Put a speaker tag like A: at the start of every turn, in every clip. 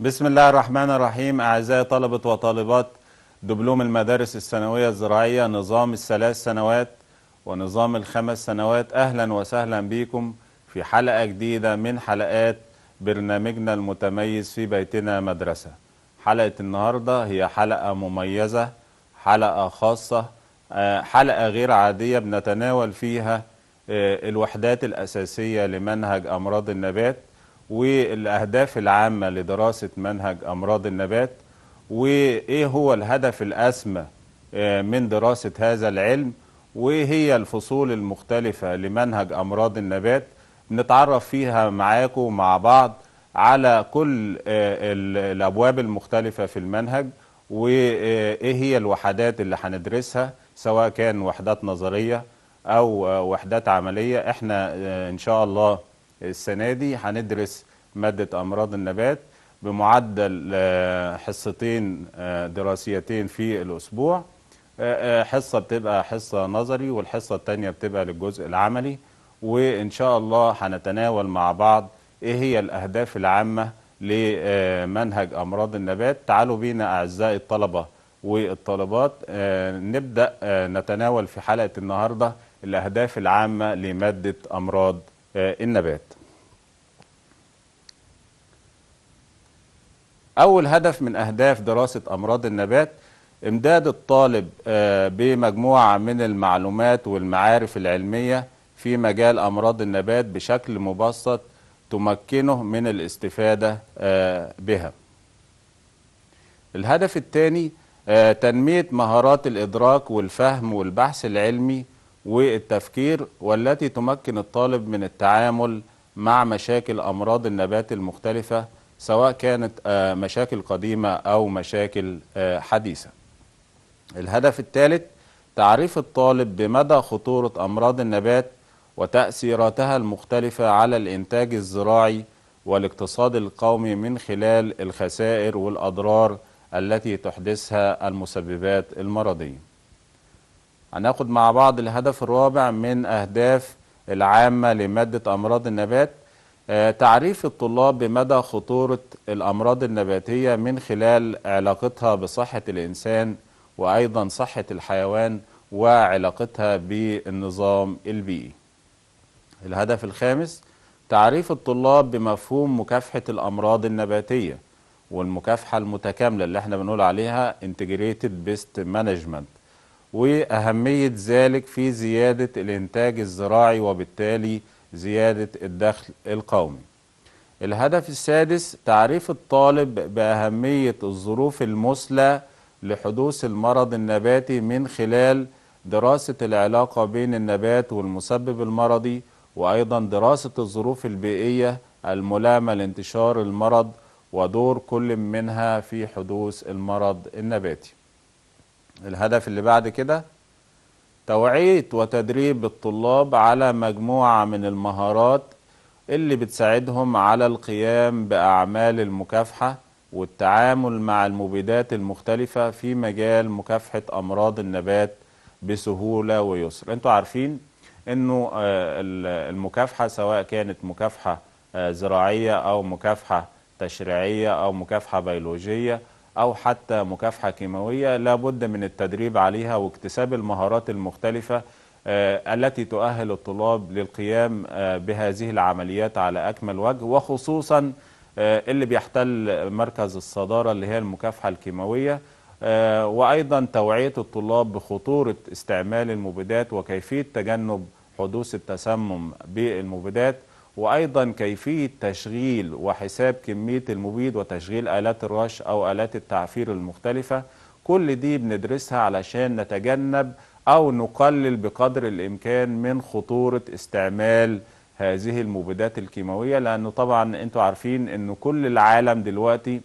A: بسم الله الرحمن الرحيم أعزائي طلبة وطالبات دبلوم المدارس الثانوية الزراعية نظام الثلاث سنوات ونظام الخمس سنوات أهلا وسهلا بكم في حلقة جديدة من حلقات برنامجنا المتميز في بيتنا مدرسة حلقة النهاردة هي حلقة مميزة حلقة خاصة آه، حلقة غير عادية بنتناول فيها آه، الوحدات الأساسية لمنهج أمراض النبات والأهداف العامة لدراسة منهج أمراض النبات وإيه هو الهدف الأسمى آه، من دراسة هذا العلم وهي الفصول المختلفة لمنهج أمراض النبات نتعرف فيها معاكم مع بعض على كل آه، الأبواب المختلفة في المنهج وإيه هي الوحدات اللي هندرسها سواء كان وحدات نظرية أو آه، وحدات عملية إحنا إن شاء الله السنة دي هندرس مادة أمراض النبات بمعدل آه، حصتين آه، دراسيتين في الأسبوع آه، حصة بتبقى حصة نظري والحصة الثانيه بتبقى للجزء العملي وإن شاء الله هنتناول مع بعض إيه هي الأهداف العامة لمنهج أمراض النبات تعالوا بينا أعزائي الطلبة والطالبات نبدأ نتناول في حلقة النهاردة الأهداف العامة لمادة أمراض النبات أول هدف من أهداف دراسة أمراض النبات إمداد الطالب آه، بمجموعة من المعلومات والمعارف العلمية في مجال أمراض النبات بشكل مبسط تمكنه من الاستفادة آه، بها الهدف الثاني آه، تنمية مهارات الإدراك والفهم والبحث العلمي والتفكير والتي تمكن الطالب من التعامل مع مشاكل أمراض النبات المختلفة سواء كانت آه، مشاكل قديمة أو مشاكل آه، حديثة الهدف الثالث تعريف الطالب بمدى خطورة أمراض النبات وتأثيراتها المختلفة على الإنتاج الزراعي والاقتصاد القومي من خلال الخسائر والأضرار التي تحدثها المسببات المرضية هناخد مع بعض الهدف الرابع من أهداف العامة لمادة أمراض النبات آه، تعريف الطلاب بمدى خطورة الأمراض النباتية من خلال علاقتها بصحة الإنسان وأيضا صحة الحيوان وعلاقتها بالنظام البيئي الهدف الخامس تعريف الطلاب بمفهوم مكافحة الأمراض النباتية والمكافحة المتكاملة اللي احنا بنقول عليها Integrated Best Management وأهمية ذلك في زيادة الإنتاج الزراعي وبالتالي زيادة الدخل القومي الهدف السادس تعريف الطالب بأهمية الظروف المثلى لحدوث المرض النباتي من خلال دراسة العلاقة بين النبات والمسبب المرضي وأيضا دراسة الظروف البيئية الملامة لانتشار المرض ودور كل منها في حدوث المرض النباتي الهدف اللي بعد كده توعية وتدريب الطلاب على مجموعة من المهارات اللي بتساعدهم على القيام بأعمال المكافحة والتعامل مع المبيدات المختلفة في مجال مكافحة أمراض النبات بسهولة ويسر انتوا عارفين انه آه، المكافحة سواء كانت مكافحة آه، زراعية أو مكافحة تشريعية أو مكافحة بيولوجية أو حتى مكافحة كيماوية لابد من التدريب عليها واكتساب المهارات المختلفة آه، التي تؤهل الطلاب للقيام آه، بهذه العمليات على أكمل وجه وخصوصا آه، اللي بيحتل مركز الصدارة اللي هي المكافحة الكيماوية وأيضا توعية الطلاب بخطورة استعمال المبيدات وكيفية تجنب حدوث التسمم بالمبيدات وايضا كيفيه تشغيل وحساب كميه المبيد وتشغيل الات الرش او الات التعفير المختلفه كل دي بندرسها علشان نتجنب او نقلل بقدر الامكان من خطوره استعمال هذه المبيدات الكيماويه لانه طبعا انتوا عارفين ان كل العالم دلوقتي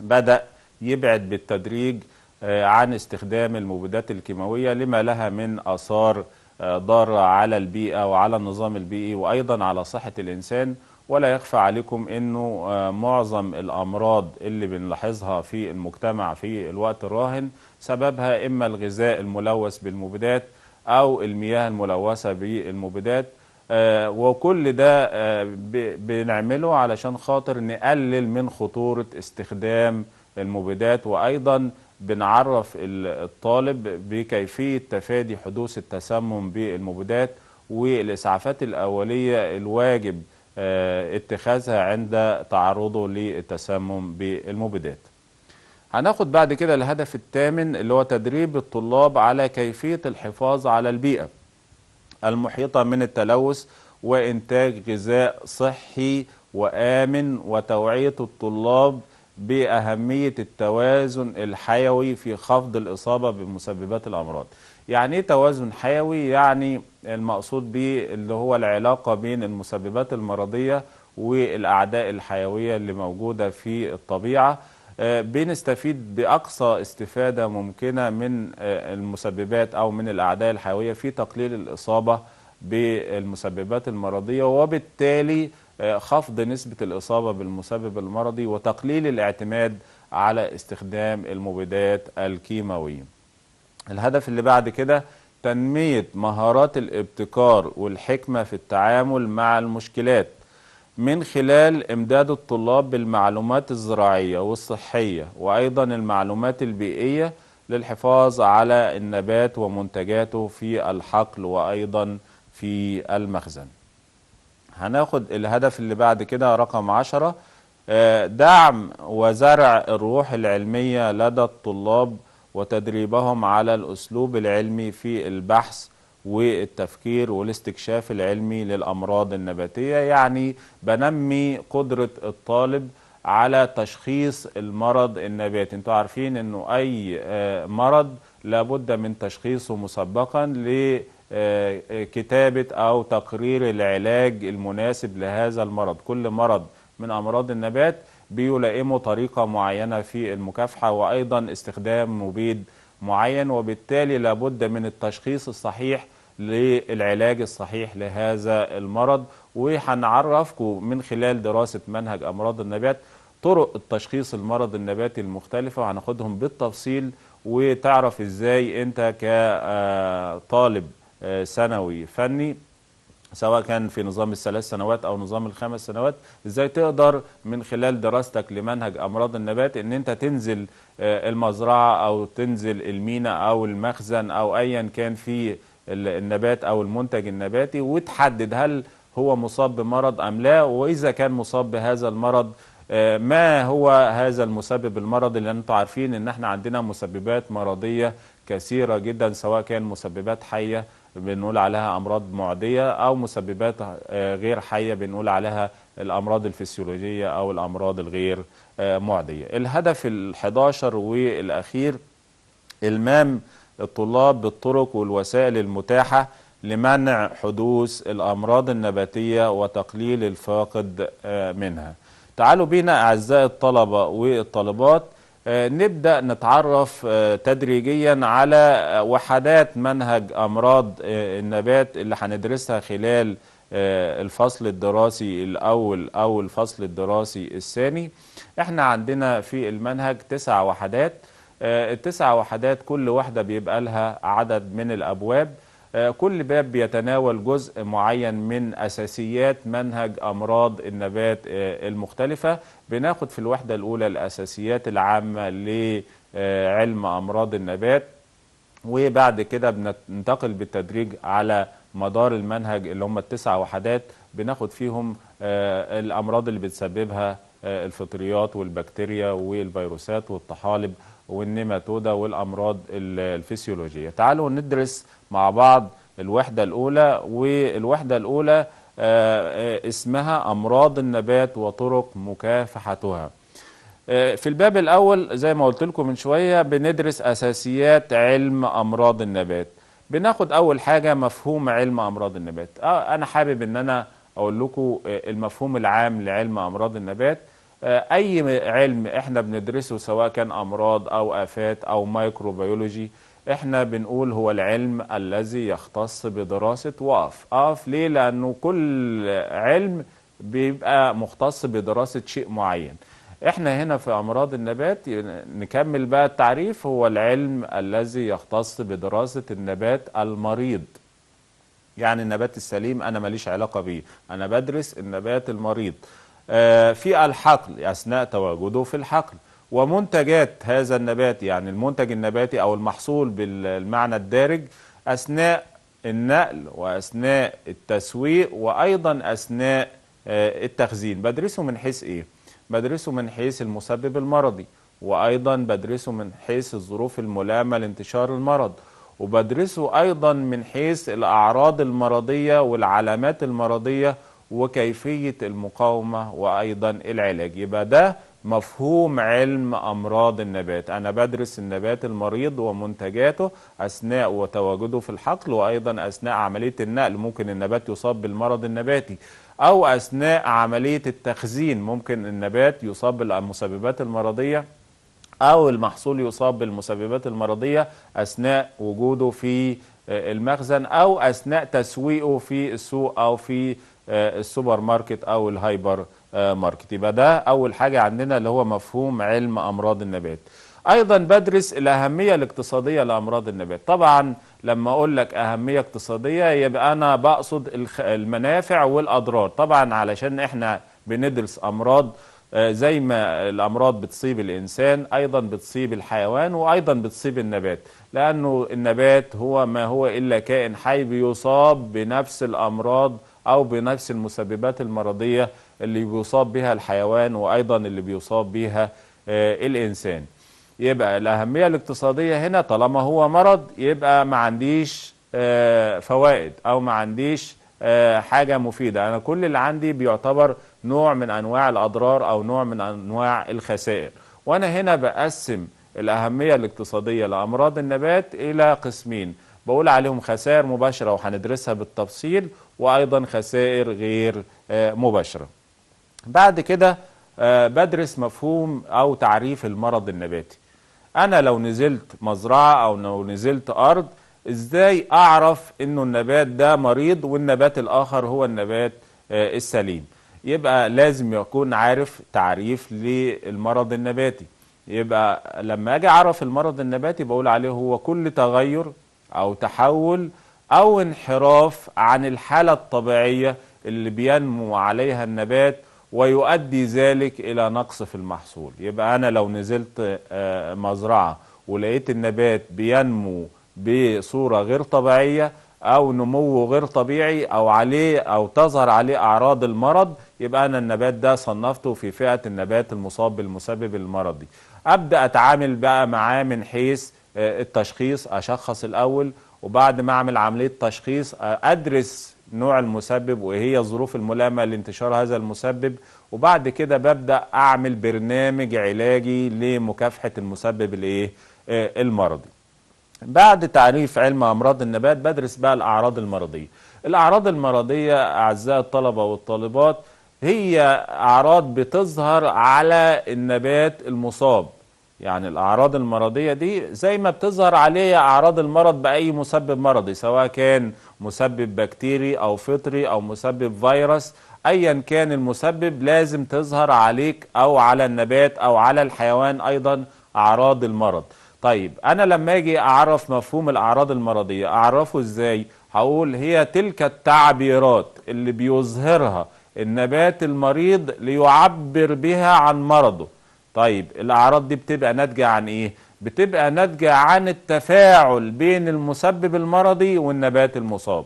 A: بدا يبعد بالتدريج آه، عن استخدام المبيدات الكيماويه لما لها من اثار ضارة على البيئة وعلى النظام البيئي وأيضا على صحة الإنسان ولا يخفى عليكم أنه آه، معظم الأمراض اللي بنلاحظها في المجتمع في الوقت الراهن سببها إما الغذاء الملوث بالمبيدات أو المياه الملوثة بالمبيدات آه، وكل ده آه، بنعمله علشان خاطر نقلل من خطورة استخدام المبيدات وأيضا بنعرف الطالب بكيفية تفادي حدوث التسمم بالمبيدات والإسعافات الأولية الواجب آه، اتخاذها عند تعرضه للتسمم بالمبيدات هناخد بعد كده الهدف الثامن اللي هو تدريب الطلاب على كيفية الحفاظ على البيئة المحيطة من التلوث وإنتاج غذاء صحي وآمن وتوعية الطلاب بأهمية التوازن الحيوي في خفض الإصابة بمسببات الأمراض يعني ايه توازن حيوي يعني المقصود به اللي هو العلاقة بين المسببات المرضية والأعداء الحيوية اللي موجودة في الطبيعة آه، بنستفيد بأقصى استفادة ممكنة من آه، المسببات أو من الأعداء الحيوية في تقليل الإصابة بالمسببات المرضية وبالتالي خفض نسبة الإصابة بالمسبب المرضي وتقليل الاعتماد على استخدام المبيدات الكيماوية الهدف اللي بعد كده تنمية مهارات الابتكار والحكمة في التعامل مع المشكلات من خلال إمداد الطلاب بالمعلومات الزراعية والصحية وأيضا المعلومات البيئية للحفاظ على النبات ومنتجاته في الحقل وأيضا في المخزن هناخد الهدف اللي بعد كده رقم عشرة آه، دعم وزرع الروح العلمية لدى الطلاب وتدريبهم على الأسلوب العلمي في البحث والتفكير والاستكشاف العلمي للأمراض النباتية يعني بنمي قدرة الطالب على تشخيص المرض النباتي انتوا عارفين انه اي آه، مرض لابد من تشخيصه مسبقا آه، آه، كتابة أو تقرير العلاج المناسب لهذا المرض كل مرض من أمراض النبات بيلائمه طريقة معينة في المكافحة وأيضا استخدام مبيد معين وبالتالي لابد من التشخيص الصحيح للعلاج الصحيح لهذا المرض وهنعرفكم من خلال دراسة منهج أمراض النبات طرق التشخيص المرض النباتي المختلفة وهناخدهم بالتفصيل وتعرف ازاي انت كطالب ثانوي فني سواء كان في نظام الثلاث سنوات او نظام الخمس سنوات ازاي تقدر من خلال دراستك لمنهج امراض النبات ان انت تنزل آه، المزرعه او تنزل المينا او المخزن او ايا كان في النبات او المنتج النباتي وتحدد هل هو مصاب بمرض ام لا واذا كان مصاب بهذا المرض آه، ما هو هذا المسبب المرضي لان انتم عارفين ان احنا عندنا مسببات مرضيه كثيره جدا سواء كان مسببات حيه بنقول عليها امراض معديه او مسببات آه، غير حيه بنقول عليها الامراض الفسيولوجيه او الامراض الغير آه، معديه. الهدف ال11 والاخير المام الطلاب بالطرق والوسائل المتاحه لمنع حدوث الامراض النباتيه وتقليل الفاقد آه، منها. تعالوا بينا اعزائي الطلبه والطالبات آه، نبدأ نتعرف آه، تدريجيا على آه، وحدات منهج أمراض النبات اللي هندرسها خلال الفصل الدراسي الأول أو الفصل الدراسي الثاني احنا عندنا في المنهج تسع وحدات التسع وحدات كل واحدة بيبقى لها عدد من الأبواب آه، كل باب بيتناول جزء معين من أساسيات منهج أمراض النبات آه، المختلفة بناخد في الوحدة الأولى الأساسيات العامة لعلم آه، أمراض النبات وبعد كده بننتقل بالتدريج على مدار المنهج اللي هم التسع وحدات بناخد فيهم الأمراض اللي بتسببها الفطريات والبكتيريا والفيروسات والطحالب والنيماتودا والأمراض الفسيولوجية تعالوا ندرس مع بعض الوحدة الأولى والوحدة الأولى آه، آه، اسمها أمراض النبات وطرق مكافحتها آه، في الباب الأول زي ما قلت لكم من شوية بندرس أساسيات علم أمراض النبات بناخد أول حاجة مفهوم علم أمراض النبات أنا حابب أن أنا أقول لكم المفهوم العام لعلم أمراض النبات آه، اي علم احنا بندرسه سواء كان امراض او افات او مايكروبيولوجي احنا بنقول هو العلم الذي يختص بدراسة واف اقف ليه لانه كل علم بيبقى مختص بدراسة شيء معين احنا هنا في امراض النبات نكمل بقى التعريف هو العلم الذي يختص بدراسة النبات المريض يعني النبات السليم انا ماليش علاقة بيه انا بدرس النبات المريض آه، في الحقل أثناء تواجده في الحقل ومنتجات هذا النبات يعني المنتج النباتي أو المحصول بالمعنى الدارج أثناء النقل وأثناء التسويق وأيضا أثناء آه، التخزين بدرسه من حيث إيه؟ بدرسه من حيث المسبب المرضي وأيضا بدرسه من حيث الظروف الملامة لانتشار المرض وبدرسه أيضا من حيث الأعراض المرضية والعلامات المرضية وكيفية المقاومة وأيضا العلاج يبقى ده مفهوم علم أمراض النبات أنا بدرس النبات المريض ومنتجاته أثناء وتواجده في الحقل وأيضا أثناء عملية النقل ممكن النبات يصاب بالمرض النباتي أو أثناء عملية التخزين ممكن النبات يصاب بالمسببات المرضية أو المحصول يصاب بالمسببات المرضية أثناء وجوده في المخزن أو أثناء تسويقه في السوق أو في آه، السوبر ماركت او الهايبر آه، ماركت يبقى ده اول حاجه عندنا اللي هو مفهوم علم امراض النبات ايضا بدرس الاهميه الاقتصاديه لامراض النبات طبعا لما اقول لك اهميه اقتصاديه يبقى انا بقصد المنافع والاضرار طبعا علشان احنا بندرس امراض آه، زي ما الامراض بتصيب الانسان ايضا بتصيب الحيوان وايضا بتصيب النبات لانه النبات هو ما هو الا كائن حي بيصاب بنفس الامراض أو بنفس المسببات المرضية اللي بيصاب بها الحيوان وأيضا اللي بيصاب بها آه، الإنسان يبقى الأهمية الاقتصادية هنا طالما هو مرض يبقى ما عنديش آه، فوائد أو ما عنديش آه، حاجة مفيدة أنا كل اللي عندي بيعتبر نوع من أنواع الأضرار أو نوع من أنواع الخسائر وأنا هنا بقسم الأهمية الاقتصادية لأمراض النبات إلى قسمين بقول عليهم خسائر مباشرة وهندرسها بالتفصيل وايضا خسائر غير آه، مباشره بعد كده آه، بدرس مفهوم او تعريف المرض النباتي انا لو نزلت مزرعه او لو نزلت ارض ازاي اعرف انه النبات ده مريض والنبات الاخر هو النبات آه، السليم يبقى لازم يكون عارف تعريف للمرض النباتي يبقى لما اجي اعرف المرض النباتي بقول عليه هو كل تغير او تحول أو انحراف عن الحالة الطبيعية اللي بينمو عليها النبات ويؤدي ذلك إلى نقص في المحصول يبقى أنا لو نزلت آه، مزرعة ولقيت النبات بينمو بصورة غير طبيعية أو نموه غير طبيعي أو عليه أو تظهر عليه أعراض المرض يبقى أنا النبات ده صنفته في فئة النبات المصاب بالمسبب المرضي أبدأ أتعامل بقى معاه من حيث آه، التشخيص أشخص الأول وبعد ما اعمل عمليه تشخيص ادرس نوع المسبب وايه هي الظروف الملائمه لانتشار هذا المسبب وبعد كده ببدا اعمل برنامج علاجي لمكافحه المسبب الايه المرضي بعد تعريف علم امراض النبات بدرس بقى الاعراض المرضيه الاعراض المرضيه اعزائي الطلبه والطالبات هي اعراض بتظهر على النبات المصاب يعني الأعراض المرضية دي زي ما بتظهر عليه أعراض المرض بأي مسبب مرضي سواء كان مسبب بكتيري أو فطري أو مسبب فيروس أيا كان المسبب لازم تظهر عليك أو على النبات أو على الحيوان أيضا أعراض المرض طيب أنا لما أجي أعرف مفهوم الأعراض المرضية أعرفه إزاي؟ هقول هي تلك التعبيرات اللي بيظهرها النبات المريض ليعبر بها عن مرضه طيب الأعراض دي بتبقى ناتجة عن إيه؟ بتبقى ناتجة عن التفاعل بين المسبب المرضي والنبات المصاب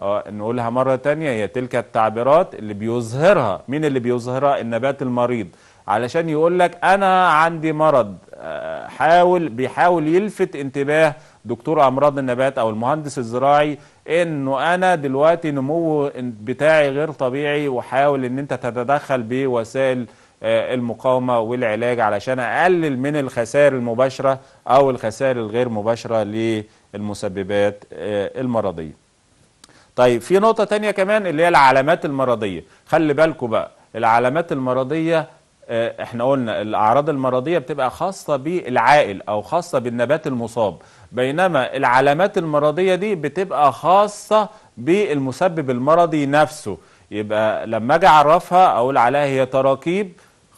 A: آه نقولها مرة تانية هي تلك التعبيرات اللي بيظهرها مين اللي بيظهرها النبات المريض علشان يقول لك أنا عندي مرض آه، حاول بيحاول يلفت انتباه دكتور أمراض النبات أو المهندس الزراعي إنه أنا دلوقتي نمو بتاعي غير طبيعي وحاول إن أنت تتدخل بوسائل آه، المقاومة والعلاج علشان أقلل من الخسائر المباشرة أو الخسائر الغير مباشرة للمسببات آه، المرضية طيب في نقطة تانية كمان اللي هي العلامات المرضية خلي بالكم بقى العلامات المرضية آه، احنا قلنا الاعراض المرضيه بتبقى خاصه بالعائل او خاصه بالنبات المصاب بينما العلامات المرضيه دي بتبقى خاصه بالمسبب المرضي نفسه يبقى لما اجي اعرفها اقول عليها هي تراكيب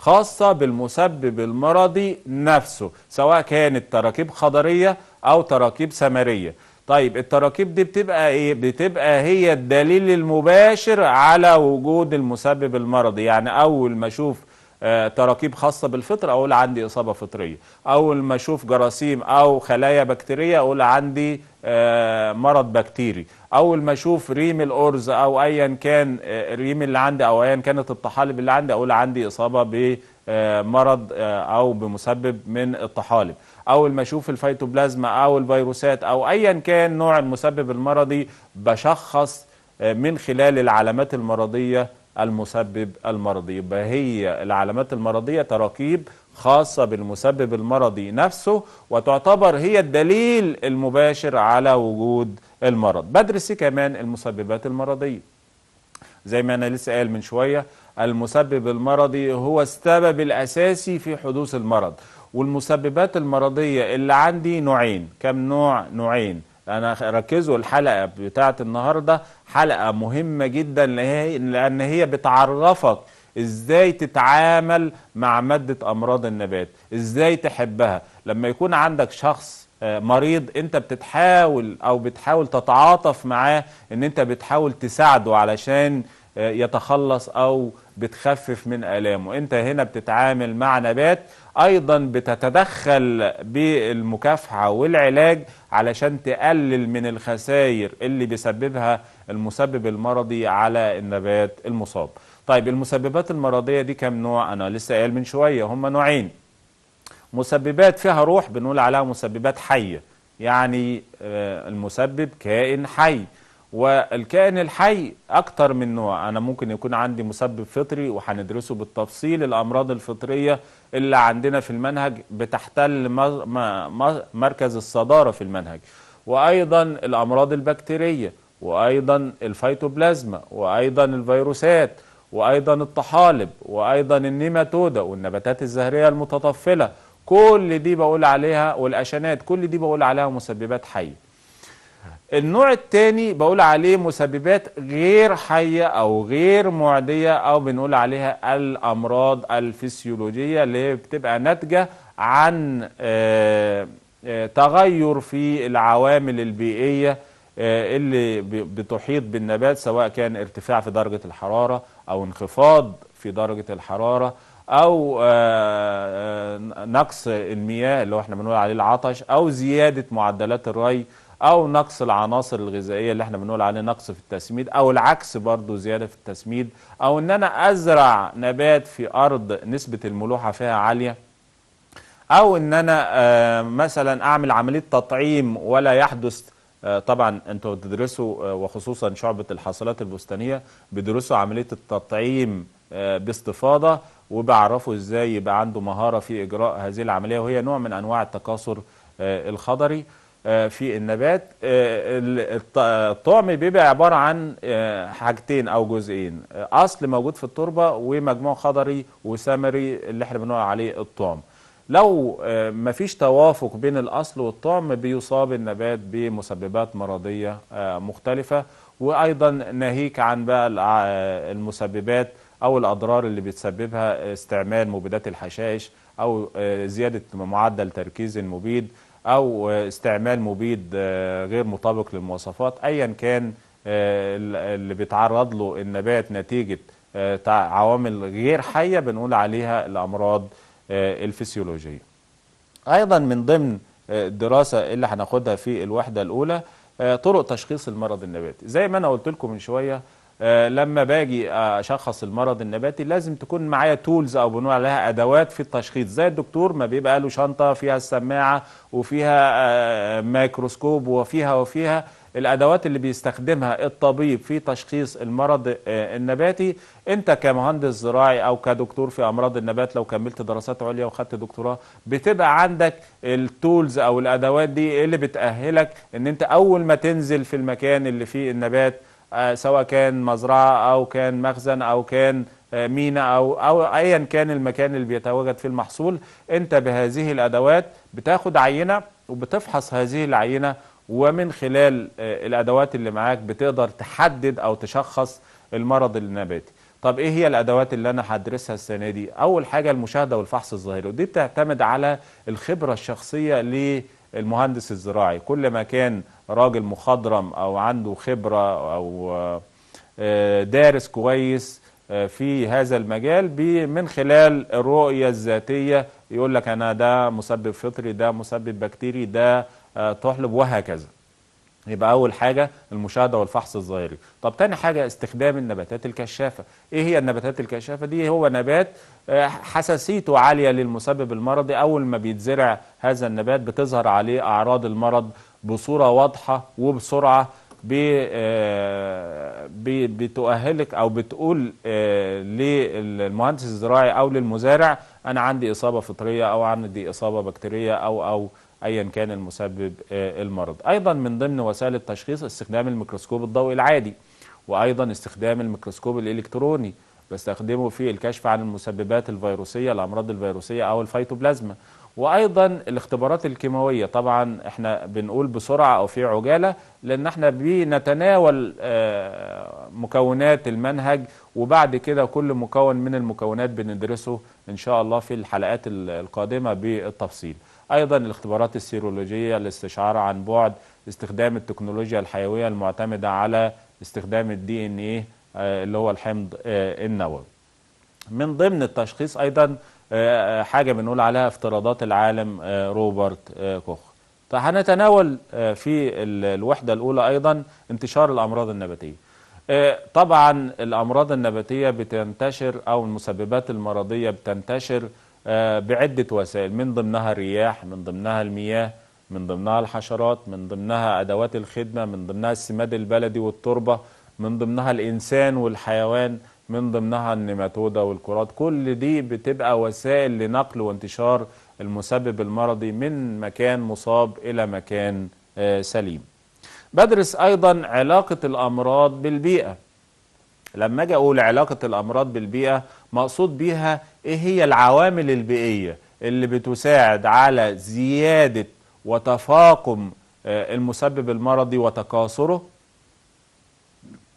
A: خاصة بالمسبب المرضي نفسه سواء كانت تراكيب خضرية أو تراكيب سمرية طيب التراكيب دي بتبقى ايه بتبقى هي الدليل المباشر على وجود المسبب المرضي يعني اول ما اشوف آه، تراكيب خاصة بالفطر اقول عندي اصابة فطرية اول ما اشوف جراثيم او خلايا بكتيرية اقول عندي آه، مرض بكتيري اول ما اشوف ريم الارز او ايا كان الريم آه، اللي عندي او ايا كانت الطحالب اللي عندي اقول عندي اصابه بمرض آه، او بمسبب من الطحالب اول ما اشوف الفيتوبلازما او الفيروسات او ايا كان نوع المسبب المرضي بشخص آه، من خلال العلامات المرضيه المسبب المرضي يبقى هي العلامات المرضيه تراكيب خاصة بالمسبب المرضي نفسه وتعتبر هي الدليل المباشر على وجود المرض بدرس كمان المسببات المرضية زي ما أنا لسه قال من شوية المسبب المرضي هو السبب الأساسي في حدوث المرض والمسببات المرضية اللي عندي نوعين كم نوع نوعين أنا ركزوا الحلقة بتاعة النهاردة حلقة مهمة جدا لأن هي بتعرفك ازاي تتعامل مع مادة امراض النبات ازاي تحبها لما يكون عندك شخص آه، مريض انت بتتحاول او بتحاول تتعاطف معاه ان انت بتحاول تساعده علشان آه، يتخلص او بتخفف من الامه انت هنا بتتعامل مع نبات ايضا بتتدخل بالمكافحه والعلاج علشان تقلل من الخسائر اللي بيسببها المسبب المرضي على النبات المصاب طيب المسببات المرضيه دي كم نوع انا لسه قايل من شويه هم نوعين مسببات فيها روح بنقول عليها مسببات حية يعني آه، المسبب كائن حي والكائن الحي أكتر من نوع أنا ممكن يكون عندي مسبب فطري وهندرسه بالتفصيل الأمراض الفطرية اللي عندنا في المنهج بتحتل مركز الصدارة في المنهج وأيضا الأمراض البكتيرية وأيضا الفيتوبلازما وأيضا الفيروسات وأيضا الطحالب وأيضا النيماتودا والنباتات الزهرية المتطفلة كل دي بقول عليها والأشنات كل دي بقول عليها مسببات حيه النوع الثاني بقول عليه مسببات غير حية أو غير معدية أو بنقول عليها الأمراض الفسيولوجية اللي بتبقى ناتجة عن آه، آه، تغير في العوامل البيئية آه، اللي بتحيط بالنبات سواء كان ارتفاع في درجة الحرارة أو انخفاض في درجة الحرارة او آه، آه، نقص المياه اللي هو احنا بنقول عليه العطش او زياده معدلات الري او نقص العناصر الغذائيه اللي احنا بنقول عليه نقص في التسميد او العكس برضو زياده في التسميد او ان انا ازرع نبات في ارض نسبه الملوحه فيها عاليه او ان انا آه، مثلا اعمل عمليه تطعيم ولا يحدث طبعا انتوا بتدرسوا وخصوصا شعبه الحاصلات البستانيه بيدرسوا عمليه التطعيم باستفاضه وبعرفه ازاي يبقى عنده مهارة في اجراء هذه العملية وهي نوع من انواع التكاثر آه، الخضري آه، في النبات آه، الطعم بيبقى عبارة عن حاجتين أو جزئين أصل موجود في التربة ومجموع خضري وسمري اللي احنا بنقول عليه الطعم لو مفيش توافق بين الأصل والطعم بيصاب النبات بمسببات مرضية مختلفة وأيضا ناهيك عن بقى المسببات أو الأضرار اللي بتسببها استعمال مبيدات الحشائش أو آه، زيادة معدل تركيز المبيد أو آه، استعمال مبيد آه، غير مطابق للمواصفات أيا كان اللي بيتعرض له النبات نتيجة عوامل غير حية بنقول عليها الأمراض الفسيولوجية أيضا من ضمن الدراسة اللي هناخدها في الوحدة الأولى طرق تشخيص المرض النباتي زي ما أنا قلت لكم من شوية آه، لما باجي اشخص المرض النباتي لازم تكون معايا تولز او بنقول عليها ادوات في التشخيص زي الدكتور ما بيبقى له شنطه فيها السماعه وفيها آه، ميكروسكوب وفيها وفيها الادوات اللي بيستخدمها الطبيب في تشخيص المرض آه، النباتي انت كمهندس زراعي او كدكتور في امراض النبات لو كملت دراسات عليا وخدت دكتوراه بتبقى عندك التولز او الادوات دي اللي بتاهلك ان انت اول ما تنزل في المكان اللي فيه النبات آه، سواء كان مزرعه او كان مخزن او كان آه، مينا او او ايا كان المكان اللي بيتواجد فيه المحصول انت بهذه الادوات بتاخد عينه وبتفحص هذه العينه ومن خلال آه، الادوات اللي معاك بتقدر تحدد او تشخص المرض النباتي طب ايه هي الادوات اللي انا هدرسها السنه دي اول حاجه المشاهده والفحص الظاهري ودي بتعتمد على الخبره الشخصيه للمهندس الزراعي كل ما كان راجل مخضرم او عنده خبره او آه، دارس كويس آه، في هذا المجال من خلال الرؤية الذاتية يقول لك أنا ده مسبب فطري ده مسبب بكتيري ده آه، تحلب وهكذا يبقى أول حاجة المشاهدة والفحص الظاهري طب تاني حاجة استخدام النباتات الكشافة إيه هي النباتات الكشافة دي هو نبات آه، حساسيته عالية للمسبب المرضي أول ما بيتزرع هذا النبات بتظهر عليه أعراض المرض بصورة واضحة وبسرعة آه، بتؤهلك أو بتقول آه، للمهندس الزراعي أو للمزارع أنا عندي إصابة فطرية أو عندي إصابة بكتيرية أو أو أيا كان المسبب آه، المرض أيضا من ضمن وسائل التشخيص استخدام الميكروسكوب الضوئي العادي وأيضا استخدام الميكروسكوب الإلكتروني بستخدمه في الكشف عن المسببات الفيروسية الأمراض الفيروسية أو الفيتوبلازما وايضا الاختبارات الكيماويه طبعا احنا بنقول بسرعه او في عجاله لان احنا بنتناول آه، مكونات المنهج وبعد كده كل مكون من المكونات بندرسه ان شاء الله في الحلقات القادمه بالتفصيل أيضا الاختبارات السيرولوجية للاستشعار عن بعد استخدام التكنولوجيا الحيوية المعتمدة على استخدام الدي ان ايه اللي هو الحمض آه، النووي من ضمن التشخيص أيضا آه، آه، حاجة بنقول عليها افتراضات العالم روبرت كوخ فهنتناول في الوحدة الأولى أيضا انتشار الأمراض النباتية طبعا الأمراض النباتية بتنتشر أو المسببات المرضية بتنتشر آه، بعدة وسائل من ضمنها الرياح من ضمنها المياه من ضمنها الحشرات من ضمنها أدوات الخدمة من ضمنها السماد البلدي والتربة من ضمنها الإنسان والحيوان من ضمنها النيماتودا والكرات كل دي بتبقى وسائل لنقل وانتشار المسبب المرضي من مكان مصاب إلى مكان آه، سليم بدرس أيضا علاقة الأمراض بالبيئة لما أجي أقول علاقة الأمراض بالبيئة مقصود بيها ايه هي العوامل البيئية اللي بتساعد على زيادة وتفاقم آه، المسبب المرضي وتكاثره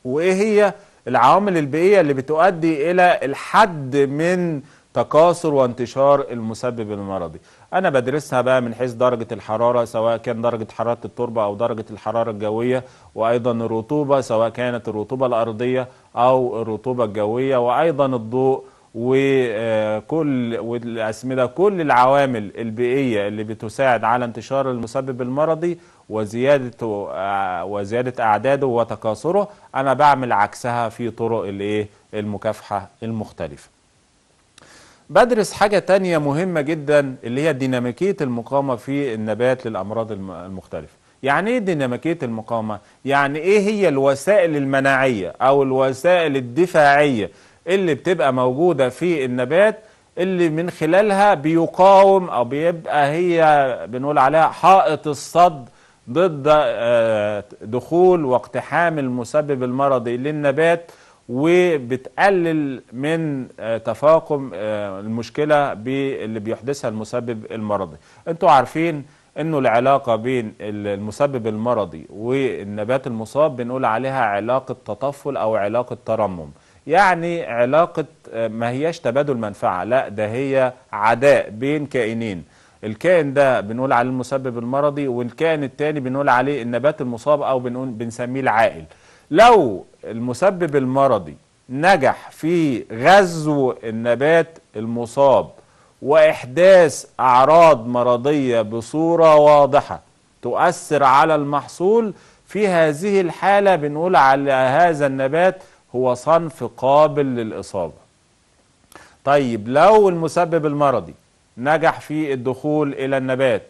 A: وايه هي العوامل البيئية اللي بتؤدي الى الحد من تكاثر وانتشار المسبب المرضي انا بدرسها بقى من حيث درجه الحراره سواء كان درجه حراره التربه او درجه الحراره الجويه وايضا الرطوبه سواء كانت الرطوبه الارضيه او الرطوبه الجويه وايضا الضوء وكل والاسمده كل العوامل البيئيه اللي بتساعد على انتشار المسبب المرضي وزياده آه، وزياده اعداده وتكاثره انا بعمل عكسها في طرق الايه المكافحه المختلفه بدرس حاجة تانية مهمة جدا اللي هي ديناميكية المقاومة في النبات للأمراض المختلفة يعني ايه ديناميكية المقاومة؟ يعني ايه هي الوسائل المناعية او الوسائل الدفاعية اللي بتبقى موجودة في النبات اللي من خلالها بيقاوم او بيبقى هي بنقول عليها حائط الصد ضد آه، دخول واقتحام المسبب المرضي للنبات وبتقلل من آه، تفاقم آه، المشكلة اللي بيحدثها المسبب المرضي انتوا عارفين انه العلاقة بين المسبب المرضي والنبات المصاب بنقول عليها علاقة تطفل او علاقة ترمم يعني علاقة آه، ما هياش تبادل منفعة لا ده هي عداء بين كائنين الكائن ده بنقول عليه المسبب المرضي والكائن التاني بنقول عليه النبات المصاب او بنقول بنسميه العائل لو المسبب المرضي نجح في غزو النبات المصاب واحداث اعراض مرضيه بصوره واضحه تؤثر على المحصول في هذه الحاله بنقول على هذا النبات هو صنف قابل للاصابه. طيب لو المسبب المرضي نجح في الدخول الى النبات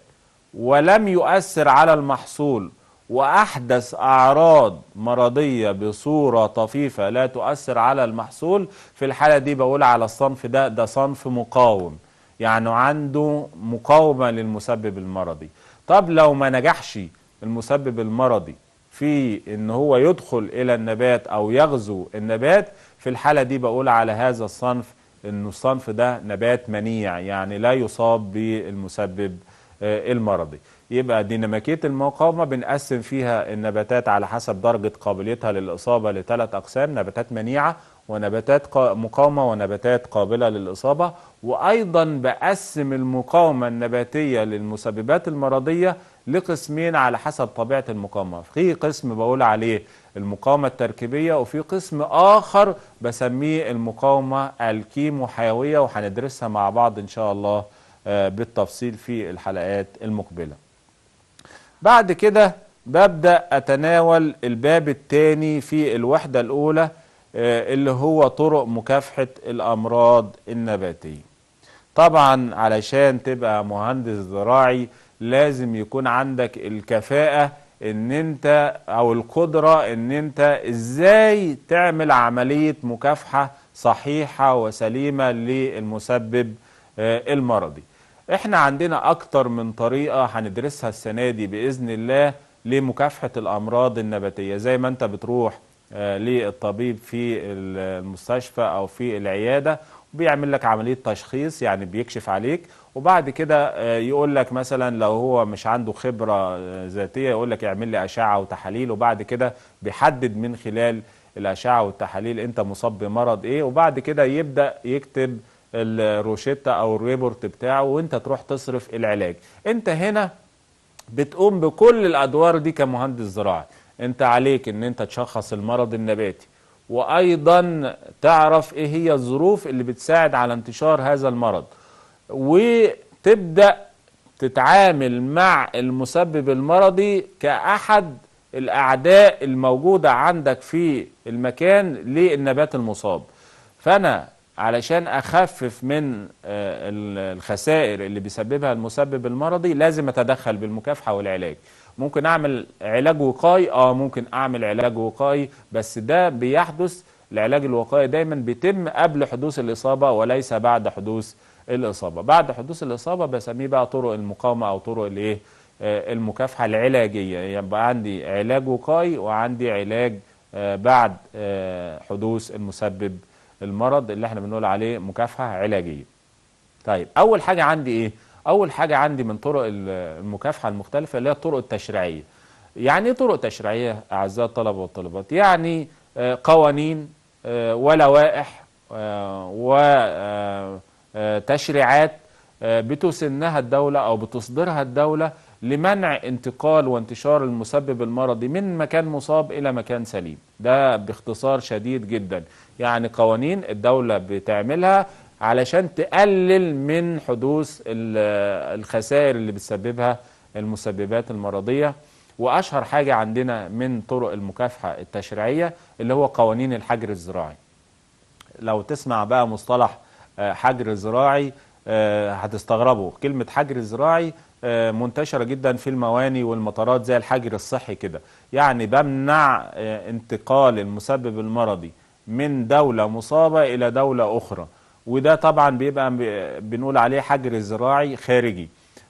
A: ولم يؤثر على المحصول وأحدث أعراض مرضية بصورة طفيفة لا تؤثر على المحصول في الحالة دي بقول على الصنف ده ده صنف مقاوم يعني عنده مقاومة للمسبب المرضي طب لو ما نجحش المسبب المرضي في ان هو يدخل الى النبات او يغزو النبات في الحالة دي بقول على هذا الصنف ان الصنف ده نبات منيع يعني لا يصاب بالمسبب آه، المرضي يبقى ديناميكيه المقاومه بنقسم فيها النباتات على حسب درجه قابليتها للاصابه لثلاث اقسام نباتات منيعه ونباتات مقاومه ونباتات قابله للاصابه وايضا بقسم المقاومه النباتيه للمسببات المرضيه لقسمين على حسب طبيعه المقاومه في قسم بقول عليه المقاومه التركيبيه وفي قسم اخر بسميه المقاومه الكيموحيويه وهندرسها مع بعض ان شاء الله آه، بالتفصيل في الحلقات المقبله بعد كده ببدأ أتناول الباب الثاني في الوحدة الأولى آه، اللي هو طرق مكافحة الأمراض النباتية طبعا علشان تبقى مهندس زراعي لازم يكون عندك الكفاءة ان انت او القدرة ان انت ازاي تعمل عملية مكافحة صحيحة وسليمة للمسبب آه، المرضي احنا عندنا اكتر من طريقة هندرسها السنة دي بإذن الله لمكافحة الأمراض النباتية زي ما انت بتروح آه، للطبيب في المستشفى أو في العيادة بيعمل لك عملية تشخيص يعني بيكشف عليك وبعد كده آه، يقول لك مثلا لو هو مش عنده خبرة آه، ذاتية يقول لك اعمل لي أشعة وتحاليل وبعد كده بيحدد من خلال الأشعة والتحاليل أنت مصاب بمرض إيه وبعد كده يبدأ يكتب الروشتة او الريبورت بتاعه وانت تروح تصرف العلاج انت هنا بتقوم بكل الادوار دي كمهندس زراعي انت عليك ان انت تشخص المرض النباتي وايضا تعرف ايه هي الظروف اللي بتساعد على انتشار هذا المرض وتبدا تتعامل مع المسبب المرضي كاحد الاعداء الموجوده عندك في المكان للنبات المصاب فانا علشان اخفف من آه، الخسائر اللي بيسببها المسبب المرضي لازم اتدخل بالمكافحه والعلاج ممكن اعمل علاج وقائي اه ممكن اعمل علاج وقائي بس ده بيحدث العلاج الوقائي دايما بيتم قبل حدوث الاصابه وليس بعد حدوث الاصابه بعد حدوث الاصابه بسميه بقى طرق المقاومه او طرق الايه آه، المكافحه العلاجيه يبقى يعني عندي علاج وقائي وعندي علاج آه، بعد حدوث المسبب المرض اللي احنا بنقول عليه مكافحه علاجيه طيب اول حاجه عندي ايه اول حاجه عندي من طرق المكافحه المختلفه اللي هي الطرق التشريعيه يعني ايه طرق تشريعيه اعزائي الطلبه والطالبات يعني آه، قوانين آه، ولوائح آه، وتشريعات بتسنها الدوله او بتصدرها الدوله لمنع انتقال وانتشار المسبب المرضي من مكان مصاب إلى مكان سليم ده باختصار شديد جدا يعني قوانين الدولة بتعملها علشان تقلل من حدوث الخسائر اللي بتسببها المسببات المرضية وأشهر حاجة عندنا من طرق المكافحة التشريعية اللي هو قوانين الحجر الزراعي لو تسمع بقى مصطلح آه، حجر زراعي آه، هتستغربوا كلمة حجر زراعي آه، منتشرة جدا في المواني والمطارات زي الحجر الصحي كده يعني بمنع آه، انتقال المسبب المرضي من دولة مصابة إلى دولة أخرى وده طبعا بيبقى بنقول عليه حجر زراعي خارجي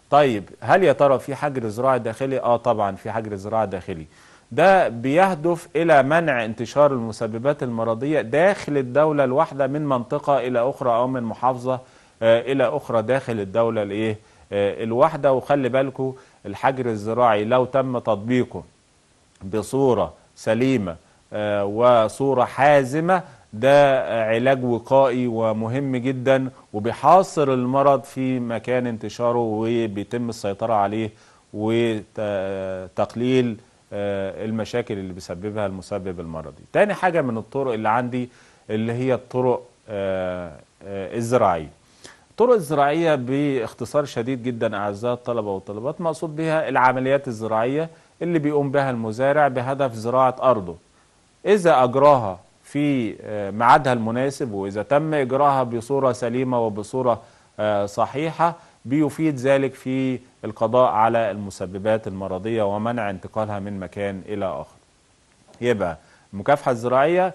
A: طيب هل يا ترى في حجر زراعي داخلي؟ آه طبعا في حجر زراعي داخلي ده بيهدف إلى منع انتشار المسببات المرضية داخل الدولة الواحدة من منطقة إلى أخرى أو من محافظة آه، إلى أخرى داخل الدولة الإيه؟ آه، الواحدة وخلي بالكم الحجر الزراعي لو تم تطبيقه بصورة سليمة آه، وصورة حازمة ده علاج وقائي ومهم جدا وبيحاصر المرض في مكان انتشاره وبيتم السيطرة عليه وتقليل آه، المشاكل اللي بيسببها المسبب المرضي تاني حاجة من الطرق اللي عندي اللي هي الطرق الزراعية الطرق الزراعية باختصار شديد جدا أعزائي الطلبة والطلبات مقصود بها العمليات الزراعية اللي بيقوم بها المزارع بهدف زراعة أرضه إذا أجراها في آه، ميعادها المناسب وإذا تم إجراها بصورة سليمة وبصورة آه، صحيحة بيفيد ذلك في القضاء على المسببات المرضية ومنع انتقالها من مكان إلى آخر يبقى المكافحة الزراعية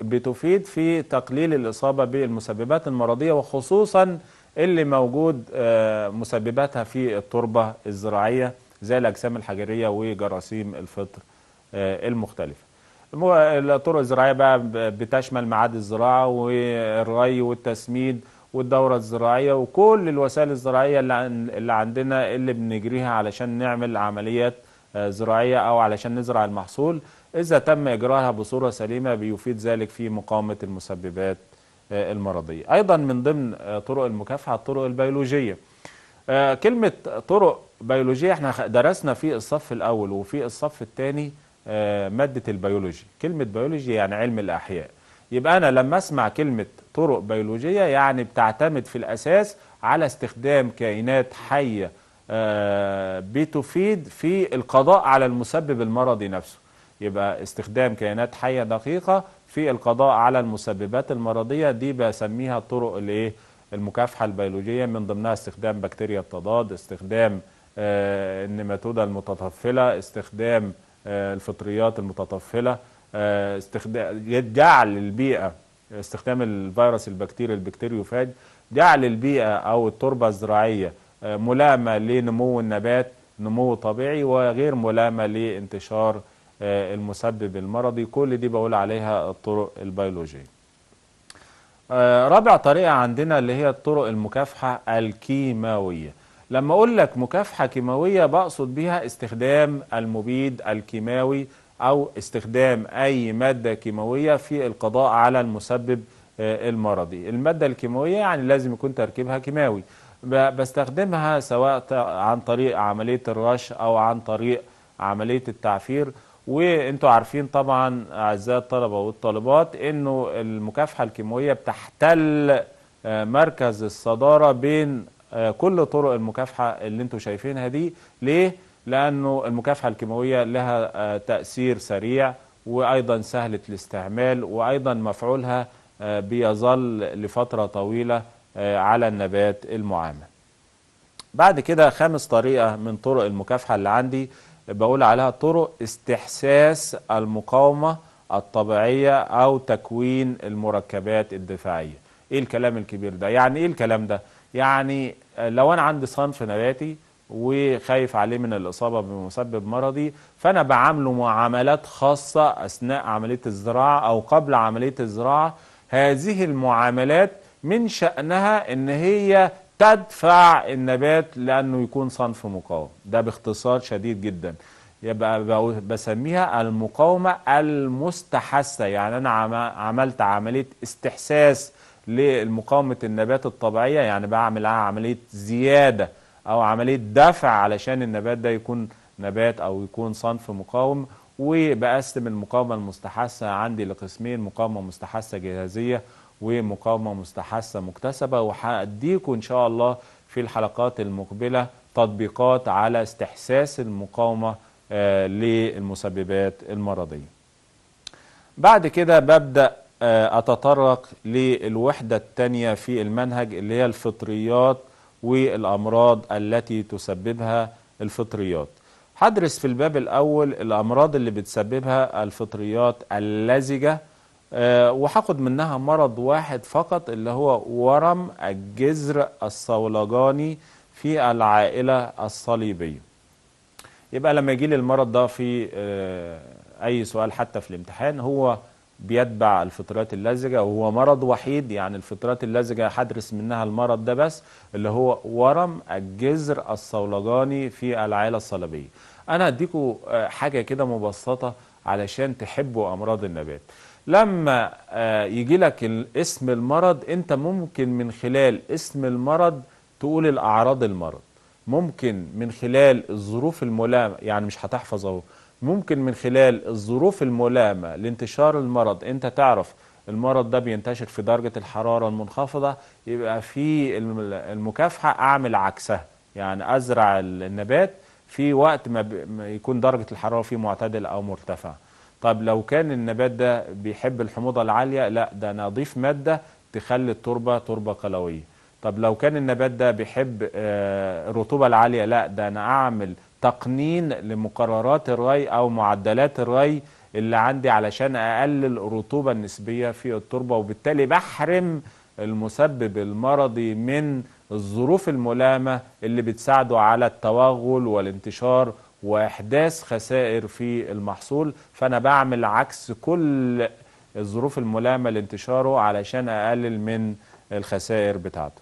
A: بتفيد في تقليل الإصابة بالمسببات المرضية وخصوصا اللي موجود آه، مسبباتها في التربة الزراعية زي الأجسام الحجرية وجراثيم الفطر آه، المختلفة الطرق الزراعية بقى بتشمل معاد الزراعة والري والتسميد والدورة الزراعية وكل الوسائل الزراعية اللي عندنا اللي بنجريها علشان نعمل عمليات آه، زراعية أو علشان نزرع المحصول إذا تم إجراءها بصورة سليمة بيفيد ذلك في مقاومة المسببات آه، المرضية أيضا من ضمن آه، طرق المكافحة الطرق البيولوجية آه، كلمة طرق بيولوجية احنا درسنا في الصف الأول وفي الصف الثاني مادة البيولوجي كلمة بيولوجي يعني علم الأحياء يبقى أنا لما أسمع كلمة طرق بيولوجية يعني بتعتمد في الأساس على استخدام كائنات حية بتفيد في القضاء على المسبب المرضي نفسه يبقى استخدام كائنات حية دقيقة في القضاء على المسببات المرضية دي بسميها الطرق الايه المكافحة البيولوجية من ضمنها استخدام بكتيريا التضاد استخدام آه، النماتوده المتطفلة استخدام آه، الفطريات المتطفلة آه، استخدام جعل البيئة استخدام الفيروس البكتيري البكتيريوفاج جعل البيئة أو التربة الزراعية ملائمة لنمو النبات نمو طبيعي وغير ملائمة لانتشار آه، المسبب المرضي كل دي بقول عليها الطرق البيولوجية آه، رابع طريقة عندنا اللي هي الطرق المكافحة الكيماوية لما أقول لك مكافحة كيماوية بقصد بيها استخدام المبيد الكيماوي أو استخدام أي مادة كيماوية في القضاء على المسبب آه، المرضي المادة الكيماوية يعني لازم يكون تركيبها كيماوي بستخدمها سواء عن طريق عملية الرش أو عن طريق عملية التعفير وانتوا عارفين طبعا اعزائي الطلبه والطالبات انه المكافحه الكيماويه بتحتل آه، مركز الصداره بين آه، كل طرق المكافحه اللي انتوا شايفينها دي ليه؟ لانه المكافحه الكيماويه لها آه، تاثير سريع وايضا سهله الاستعمال وايضا مفعولها بيظل لفتره طويله على النبات المعامل. بعد كده خامس طريقه من طرق المكافحه اللي عندي بقول عليها طرق استحساس المقاومة الطبيعية أو تكوين المركبات الدفاعية إيه الكلام الكبير ده؟ يعني إيه الكلام ده؟ يعني لو أنا عندي صنف نباتي وخايف عليه من الإصابة بمسبب مرضي فأنا بعامله معاملات خاصة أثناء عملية الزراعة أو قبل عملية الزراعة هذه المعاملات من شأنها إن هي تدفع النبات لأنه يكون صنف مقاوم ده باختصار شديد جدا يبقى بسميها المقاومة المستحثة يعني أنا عملت عملية استحساس لمقاومة النبات الطبيعية يعني بعمل عملية زيادة أو عملية دفع علشان النبات ده يكون نبات أو يكون صنف مقاوم وبقسم المقاومة المستحثة عندي لقسمين مقاومة مستحثة جهازية ومقاومة مستحثة مكتسبة وهأديكم إن شاء الله في الحلقات المقبلة تطبيقات على استحساس المقاومة آه، للمسببات المرضية بعد كده ببدأ آه، أتطرق للوحدة الثانية في المنهج اللي هي الفطريات والأمراض التي تسببها الفطريات هدرس في الباب الأول الأمراض اللي بتسببها الفطريات اللزجة آه، وهاخد منها مرض واحد فقط اللي هو ورم الجذر الصولجاني في العائلة الصليبية يبقى لما يجي لي المرض ده في آه، أي سؤال حتى في الامتحان هو بيتبع الفطريات اللزجة وهو مرض وحيد يعني الفطريات اللزجة هدرس منها المرض ده بس اللي هو ورم الجذر الصولجاني في العائلة الصليبية أنا هديكم آه، حاجة كده مبسطة علشان تحبوا أمراض النبات لما آه، يجي لك اسم المرض انت ممكن من خلال اسم المرض تقول الاعراض المرض ممكن من خلال الظروف الملامة يعني مش هتحفظ اهو ممكن من خلال الظروف الملامة لانتشار المرض انت تعرف المرض ده بينتشر في درجة الحرارة المنخفضة يبقى في المكافحة اعمل عكسها يعني ازرع النبات في وقت ما يكون درجة الحرارة فيه معتدلة او مرتفعة طب لو كان النبات ده بيحب الحموضة العالية لا ده أنا أضيف مادة تخلي التربة تربة قلوية طب لو كان النبات ده بيحب آه، الرطوبة العالية لا ده أنا أعمل تقنين لمقررات الري أو معدلات الري اللي عندي علشان أقلل الرطوبة النسبية في التربة وبالتالي بحرم المسبب المرضي من الظروف الملامة اللي بتساعده على التوغل والانتشار واحداث خسائر في المحصول فانا بعمل عكس كل الظروف الملائمه لانتشاره علشان اقلل من الخسائر بتاعته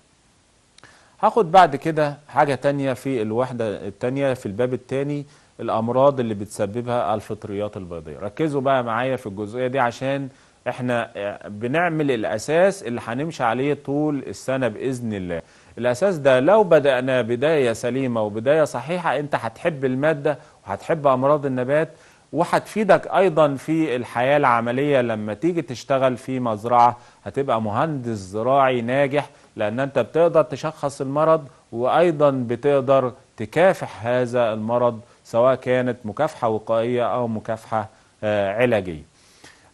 A: هاخد بعد كده حاجه تانية في الوحده التانية في الباب التاني الامراض اللي بتسببها الفطريات البيضيه ركزوا بقى معايا في الجزئيه دي عشان احنا بنعمل الاساس اللي هنمشي عليه طول السنه باذن الله الأساس ده لو بدأنا بداية سليمة وبداية صحيحة أنت هتحب المادة وهتحب أمراض النبات وهتفيدك أيضا في الحياة العملية لما تيجي تشتغل في مزرعة هتبقى مهندس زراعي ناجح لأن أنت بتقدر تشخص المرض وأيضا بتقدر تكافح هذا المرض سواء كانت مكافحة وقائية أو مكافحة آه، علاجية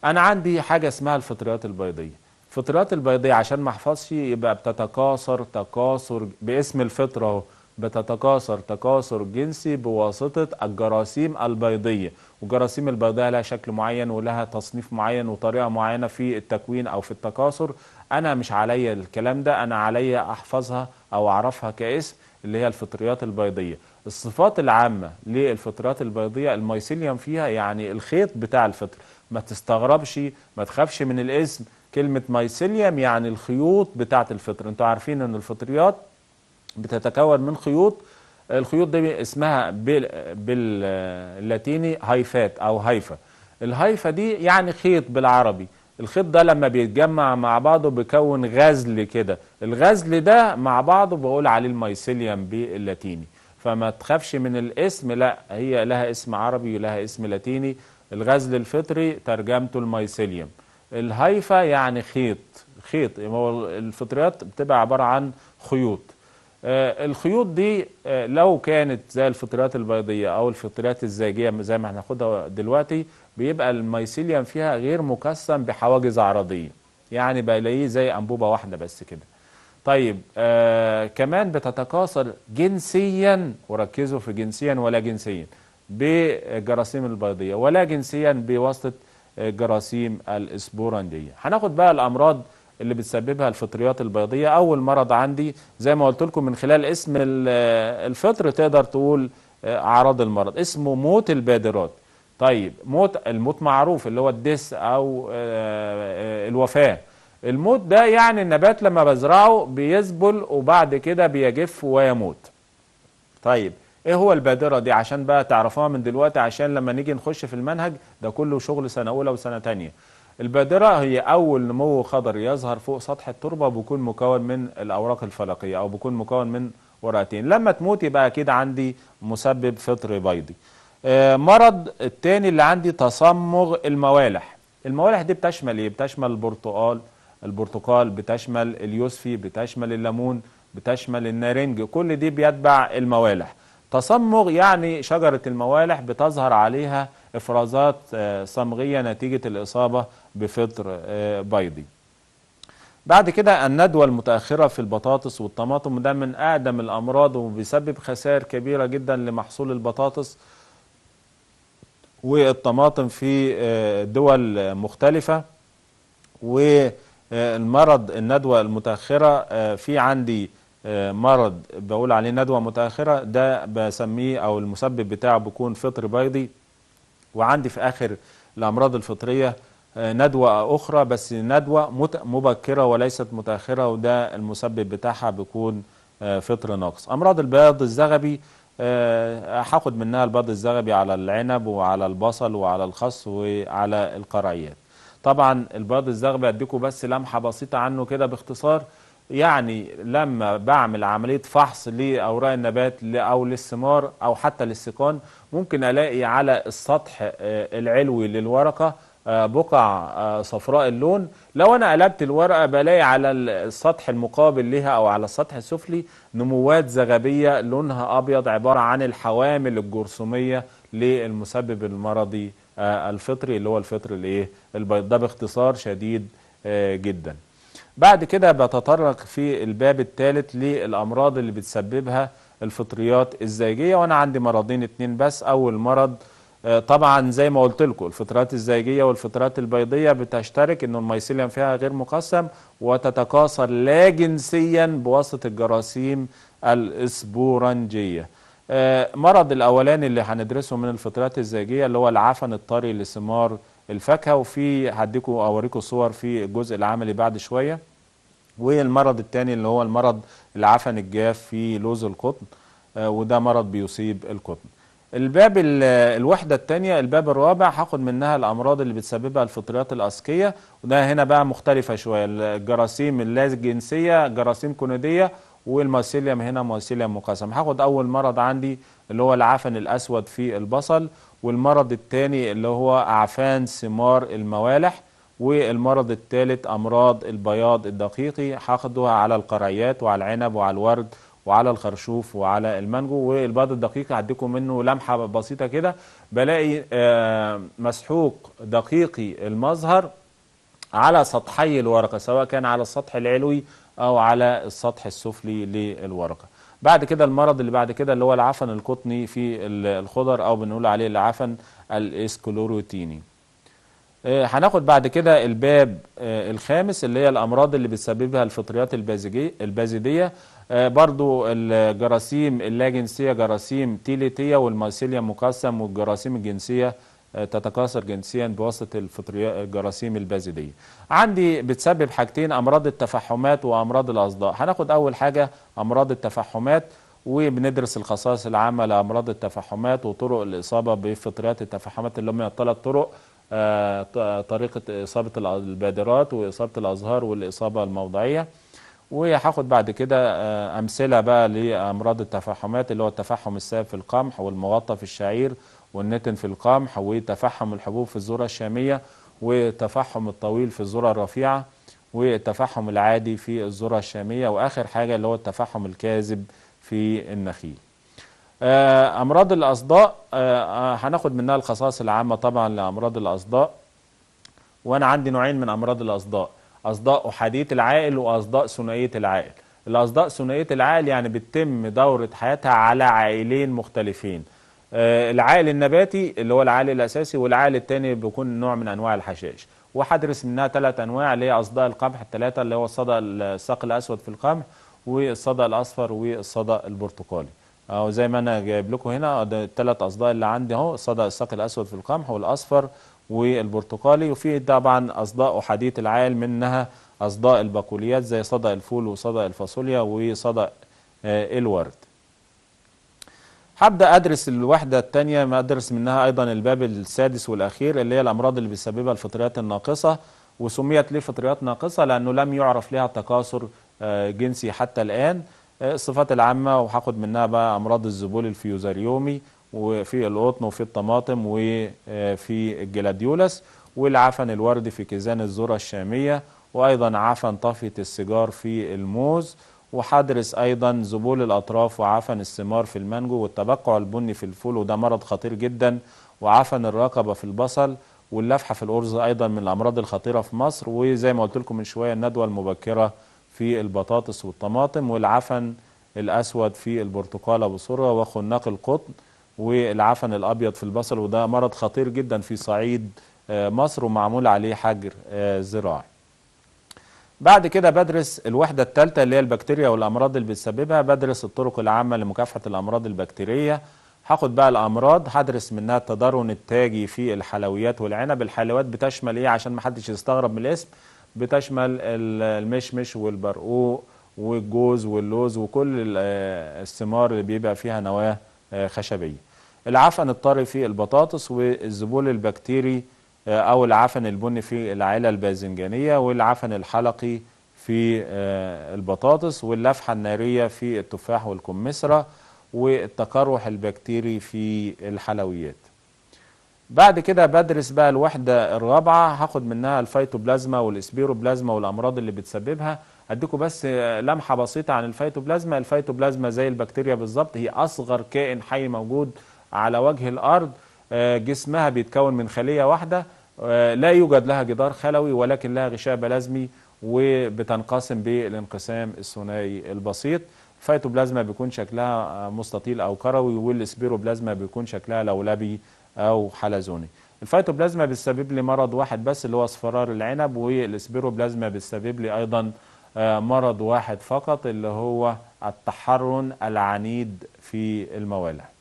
A: أنا عندي حاجة اسمها الفطريات البيضية الفطريات البيضية عشان ما احفظش يبقى بتتكاثر تكاثر باسم الفطرة اهو بتتكاثر تكاثر جنسي بواسطة الجراثيم البيضية والجراثيم البيضية لها شكل معين ولها تصنيف معين وطريقة معينة في التكوين أو في التكاثر أنا مش عليا الكلام ده أنا عليا أحفظها أو أعرفها كاسم اللي هي الفطريات البيضية الصفات العامة للفطريات البيضية الميسيليوم فيها يعني الخيط بتاع الفطر ما تستغربش ما تخافش من الاسم كلمة مايسيليوم يعني الخيوط بتاعة الفطر انتوا عارفين ان الفطريات بتتكون من خيوط الخيوط دي اسمها باللاتيني هايفات او هايفة الهايفة دي يعني خيط بالعربي الخيط ده لما بيتجمع مع بعضه بيكون غزل كده الغزل ده مع بعضه بقول عليه المايسيليوم باللاتيني فما تخافش من الاسم لا هي لها اسم عربي ولها اسم لاتيني الغزل الفطري ترجمته المايسيليوم الهيفا يعني خيط خيط هو الفطريات بتبقى عبارة عن خيوط آه، الخيوط دي آه، لو كانت زي الفطريات البيضية أو الفطريات الزاجية زي ما هناخدها دلوقتي بيبقى الميسيليوم فيها غير مكسم بحواجز عرضية يعني بلاقيه زي أنبوبة واحدة بس كده طيب آه كمان بتتكاثر جنسيا وركزوا في جنسيا ولا جنسيا بالجراثيم البيضية ولا جنسيا بواسطة جراثيم الاسبورنجيه هناخد بقى الامراض اللي بتسببها الفطريات البيضيه اول مرض عندي زي ما قلت لكم من خلال اسم الفطر تقدر تقول آه، اعراض المرض اسمه موت البادرات طيب موت الموت معروف اللي هو الدس او آه، آه، الوفاه الموت ده يعني النبات لما بزرعه بيذبل وبعد كده بيجف ويموت طيب ايه هو البادره دي عشان بقى تعرفوها من دلوقتي عشان لما نيجي نخش في المنهج ده كله شغل سنه اولى وسنه ثانيه البادره هي اول نمو خضري يظهر فوق سطح التربه بيكون مكون من الاوراق الفلقيه او بيكون مكون من ورقتين لما تموت يبقى اكيد عندي مسبب فطري بيضي آه، مرض الثاني اللي عندي تصمغ الموالح الموالح دي بتشمل ايه بتشمل البرتقال البرتقال بتشمل اليوسفي بتشمل الليمون بتشمل النارنج كل دي بيتبع الموالح تصمغ يعني شجرة الموالح بتظهر عليها إفرازات آه، صمغية نتيجة الإصابة بفطر آه، بيضي بعد كده الندوة المتأخرة في البطاطس والطماطم ده من أقدم الأمراض وبيسبب خسائر كبيرة جدا لمحصول البطاطس والطماطم في آه، دول مختلفة والمرض الندوة المتأخرة في عندي مرض بقول عليه ندوة متأخرة ده بسميه أو المسبب بتاعه بيكون فطر بيضي وعندي في آخر الأمراض الفطرية آه، ندوة أخرى بس ندوة مبكرة وليست متأخرة وده المسبب بتاعها بيكون آه، فطر ناقص أمراض البياض الزغبي آه، هاخد منها البياض الزغبي على العنب وعلى البصل وعلى الخس وعلى القرعيات طبعا البياض الزغبي اديكم بس لمحة بسيطة عنه كده باختصار يعني لما بعمل عملية فحص لأوراق النبات أو للثمار أو حتى للسيقان ممكن ألاقي على السطح آه، العلوي للورقة آه، بقع آه، صفراء اللون لو أنا قلبت الورقة بلاقي على السطح المقابل لها أو على السطح السفلي نموات زغبية لونها أبيض عبارة عن الحوامل الجرثومية للمسبب المرضي الفطري اللي هو الفطر الايه البيض ده باختصار شديد جدا بعد كده بتطرق في الباب الثالث للأمراض اللي بتسببها الفطريات الزيجية وأنا عندي مرضين اتنين بس أول مرض آه، طبعا زي ما قلت لكم الفطريات الزيجية والفطريات البيضية بتشترك أن الميسيليوم فيها غير مقسم وتتكاثر لا جنسيا بواسطة الجراثيم الإسبورنجية آه، مرض الأولاني اللي هندرسه من الفطريات الزيجية اللي هو العفن الطري لثمار الفاكهه وفي هديكم اوريكم صور في الجزء العملي بعد شويه والمرض الثاني اللي هو المرض العفن الجاف في لوز القطن آه، وده مرض بيصيب القطن الباب الوحده الثانيه الباب الرابع هاخد منها الامراض اللي بتسببها الفطريات الاسكيه وده هنا بقى مختلفه شويه الجراثيم اللاجنسيه جراثيم كنديه والموسيليوم هنا موسيليوم مقسم هاخد اول مرض عندي اللي هو العفن الاسود في البصل والمرض الثاني اللي هو أعفان ثمار الموالح والمرض الثالث أمراض البياض الدقيقي حقدها على القريات وعلى العنب وعلى الورد وعلى الخرشوف وعلى المانجو والبياض الدقيقي هديكم منه لمحة بسيطة كده بلاقي آه، مسحوق دقيقي المظهر على سطحي الورقة سواء كان على السطح العلوي أو على السطح السفلي للورقة بعد كده المرض اللي بعد كده اللي هو العفن القطني في الخضر او بنقول عليه العفن الاسكلوروتيني آه، هناخد بعد كده الباب آه، الخامس اللي هي الامراض اللي بتسببها الفطريات البازدية آه، برضو الجراثيم اللا جنسيه جراثيم تيليتيه والمايسيليا مقسم والجراثيم الجنسيه تتكاثر جنسيا بواسطه الفطريات الجراثيم البازديه. عندي بتسبب حاجتين امراض التفحمات وامراض الاصداء. هناخد اول حاجه امراض التفحمات وبندرس الخصائص العامه لامراض التفحمات وطرق الاصابه بفطريات التفحمات اللي هم الثلاث طرق آه، طريقه اصابه البادرات واصابه الازهار والاصابه الموضعيه. وهاخد بعد كده آه، امثله بقى لامراض التفحمات اللي هو التفحم السائل في القمح والمغطى في الشعير والنتن في القمح وتفحم الحبوب في الذرة الشامية وتفحم الطويل في الذرة الرفيعة والتفحم العادي في الذرة الشامية وآخر حاجة اللي هو التفحم الكاذب في النخيل آه، أمراض الأصداء آه، آه، هناخد منها الخصائص العامة طبعا لأمراض الأصداء وأنا عندي نوعين من أمراض الأصداء أصداء أحادية العائل وأصداء ثنائية العائل الأصداء ثنائية العائل يعني بتتم دورة حياتها على عائلين مختلفين آه، العائل النباتي اللي هو العائل الأساسي والعائل الثاني بيكون نوع من أنواع الحشائش وحدرس منها ثلاث أنواع اللي هي أصداء القمح الثلاثة اللي هو الصدى الساق الأسود في القمح والصدى الأصفر والصدى البرتقالي أو زي ما أنا جايب لكم هنا الثلاث أصداء اللي عندي أهو الصدى الساق الأسود في القمح والأصفر والبرتقالي وفي طبعا أصداء أحادية العائل منها أصداء البقوليات زي صدى الفول وصدى الفاصوليا وصدى آه، الورد هبدا ادرس الوحده الثانيه ما ادرس منها ايضا الباب السادس والاخير اللي هي الامراض اللي بيسببها الفطريات الناقصه وسميت ليه فطريات ناقصه لانه لم يعرف لها تكاثر آه، جنسي حتى الان آه، الصفات العامه وهاخد منها بقى امراض الذبول الفيوزاريومي وفي القطن وفي الطماطم وفي آه، الجلاديولس والعفن الوردي في كيزان الذره الشاميه وايضا عفن طافيه السيجار في الموز وحدرس أيضا ذبول الأطراف وعفن الثمار في المانجو والتبقع البني في الفول وده مرض خطير جدا وعفن الرقبة في البصل واللفحة في الأرز أيضا من الأمراض الخطيرة في مصر وزي ما قلت لكم من شوية الندوة المبكرة في البطاطس والطماطم والعفن الأسود في البرتقالة والذرة وخناق القطن والعفن الأبيض في البصل وده مرض خطير جدا في صعيد آه، مصر ومعمول عليه حجر آه، زراعي بعد كده بدرس الوحدة الثالثة اللي هي البكتيريا والأمراض اللي بتسببها بدرس الطرق العامة لمكافحة الأمراض البكتيرية هاخد بقى الأمراض هدرس منها التضرن التاجي في الحلويات والعنب الحلويات بتشمل إيه عشان محدش يستغرب من الاسم بتشمل المشمش والبرقوق والجوز واللوز وكل الثمار اللي بيبقى فيها نواة آه، خشبية العفن الطري في البطاطس والزبول البكتيري أو العفن البني في العيله الباذنجانية والعفن الحلقي في آه، البطاطس واللفحة النارية في التفاح والكمثرى والتقرح البكتيري في الحلويات بعد كده بدرس بقى الوحدة الرابعة هاخد منها الفيتوبلازما والاسبيروبلازما والأمراض اللي بتسببها أديكم بس آه، لمحة بسيطة عن الفيتوبلازما الفيتوبلازما زي البكتيريا بالظبط هي أصغر كائن حي موجود على وجه الأرض آه، جسمها بيتكون من خلية واحدة آه، لا يوجد لها جدار خلوي ولكن لها غشاء بلازمي وبتنقسم بالانقسام الثنائي البسيط الفيتوبلازما بيكون شكلها آه، مستطيل او كروي والسبيروبلازما بيكون شكلها لولبي او حلزوني الفيتوبلازما بتسبب لي مرض واحد بس اللي هو اصفرار العنب والسبيروبلازما بتسبب لي ايضا مرض واحد فقط اللي هو التحرن العنيد في الموالح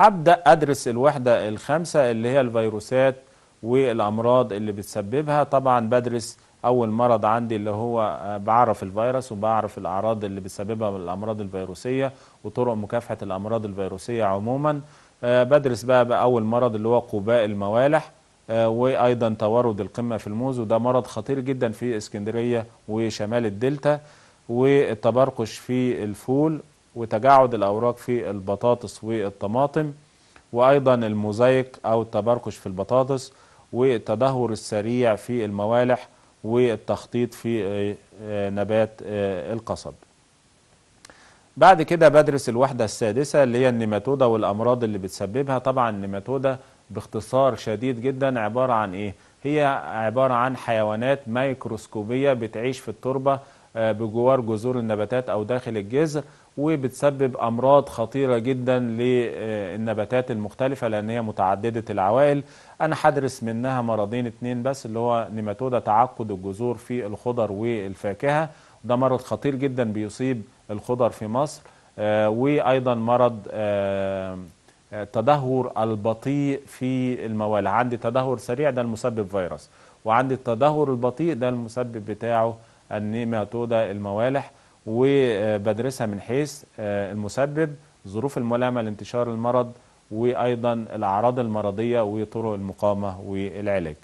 A: هبدأ أدرس الوحدة الخامسة اللي هي الفيروسات والأمراض اللي بتسببها طبعا بدرس أول مرض عندي اللي هو آه، بعرف الفيروس وبعرف الأعراض اللي بتسببها الأمراض الفيروسية وطرق مكافحة الأمراض الفيروسية عموما آه، بدرس بقى, بقى أول مرض اللي هو قباء الموالح آه، وأيضا تورد القمة في الموز وده مرض خطير جدا في اسكندرية وشمال الدلتا والتبرقش في الفول وتجاعد الأوراق في البطاطس والطماطم وأيضا الموزايك أو التبركش في البطاطس والتدهور السريع في الموالح والتخطيط في آه، آه، نبات آه، القصب بعد كده بدرس الوحدة السادسة اللي هي النيماتودا والأمراض اللي بتسببها طبعا النيماتودا باختصار شديد جدا عبارة عن إيه؟ هي عبارة عن حيوانات ميكروسكوبية بتعيش في التربة بجوار جذور النباتات أو داخل الجذر وبتسبب أمراض خطيرة جدا للنباتات المختلفة لأن هي متعددة العوائل أنا حدرس منها مرضين اتنين بس اللي هو نيماتودا تعقد الجذور في الخضر والفاكهة ده مرض خطير جدا بيصيب الخضر في مصر آه، وأيضا مرض آه، آه، تدهور البطيء في الموالع عندي تدهور سريع ده المسبب فيروس وعندي التدهور البطيء ده المسبب بتاعه النيماتودا الموالح وبدرسها من حيث آه، المسبب ظروف الملامة لانتشار المرض وأيضا الأعراض المرضية وطرق المقامة والعلاج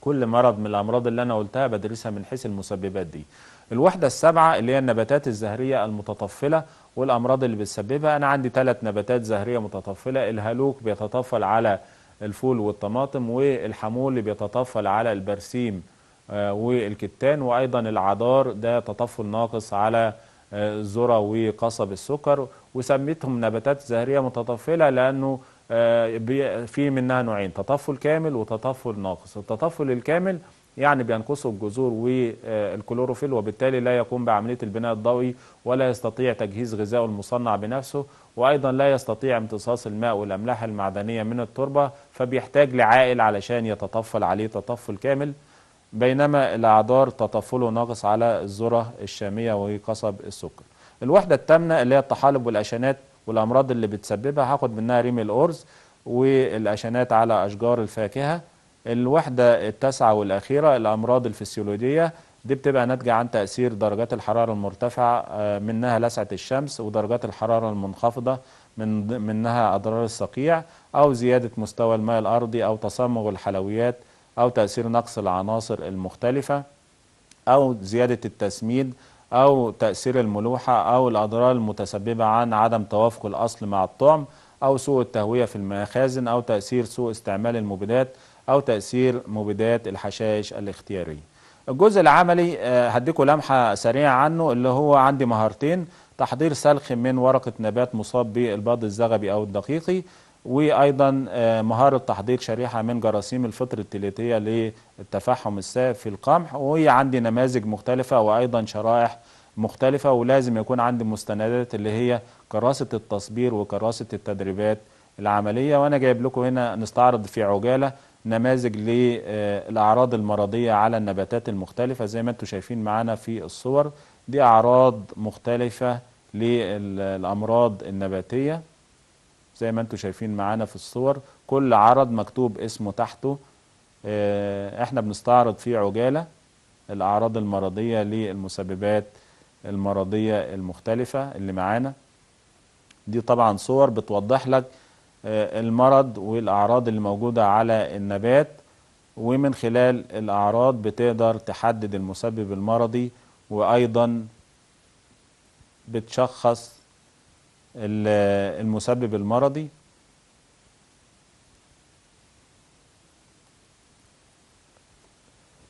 A: كل مرض من الأمراض اللي أنا قلتها بدرسها من حيث المسببات دي الوحدة السابعة اللي هي النباتات الزهرية المتطفلة والأمراض اللي بتسببها أنا عندي ثلاث نباتات زهرية متطفلة الهلوك بيتطفل على الفول والطماطم والحمول اللي بيتطفل على البرسيم آه، والكتان وأيضا العدار ده تطفل ناقص على الذرة آه، وقصب السكر وسميتهم نباتات زهرية متطفلة لأنه آه، في منها نوعين تطفل كامل وتطفل ناقص التطفل الكامل يعني بينقصه الجذور والكلوروفيل وبالتالي لا يقوم بعملية البناء الضوئي ولا يستطيع تجهيز غذائه المصنع بنفسه وأيضا لا يستطيع امتصاص الماء والأملاح المعدنية من التربة فبيحتاج لعائل علشان يتطفل عليه تطفل كامل بينما الأعذار تطفله ناقص على الذرة الشامية وهي قصب السكر الوحدة التامنة اللي هي الطحالب والأشانات والأمراض اللي بتسببها هاخد منها ريم الأرز والأشانات على أشجار الفاكهة الوحدة التاسعة والأخيرة الأمراض الفسيولوجية دي بتبقى ناتجة عن تأثير درجات الحرارة المرتفعة آه، منها لسعة الشمس ودرجات الحرارة المنخفضة من منها أضرار الصقيع أو زيادة مستوى الماء الأرضي أو تصمغ الحلويات أو تأثير نقص العناصر المختلفة أو زيادة التسميد أو تأثير الملوحة أو الأضرار المتسببة عن عدم توافق الأصل مع الطعم أو سوء التهوية في المخازن أو تأثير سوء استعمال المبيدات أو تأثير مبيدات الحشائش الاختيارية الجزء العملي آه، هديكم لمحة سريعة عنه اللي هو عندي مهارتين تحضير سلخ من ورقة نبات مصاب بالبض الزغبي أو الدقيقي وايضا آه، مهاره تحضير شريحه من جراثيم الفطر التليتيه للتفحم السائف في القمح وهي عندي نماذج مختلفه وايضا شرائح مختلفه ولازم يكون عندي مستندات اللي هي كراسه التصبير وكراسه التدريبات العمليه وانا جايب لكم هنا نستعرض في عجاله نماذج للاعراض آه، المرضيه على النباتات المختلفه زي ما انتم شايفين معانا في الصور دي اعراض مختلفه للامراض النباتيه زي ما انتم شايفين معانا في الصور كل عرض مكتوب اسمه تحته آه، احنا بنستعرض فيه عجالة الأعراض المرضية للمسببات المرضية المختلفة اللي معانا دي طبعا صور بتوضح لك آه، المرض والأعراض اللي موجودة على النبات ومن خلال الأعراض بتقدر تحدد المسبب المرضي وأيضا بتشخص المسبب المرضي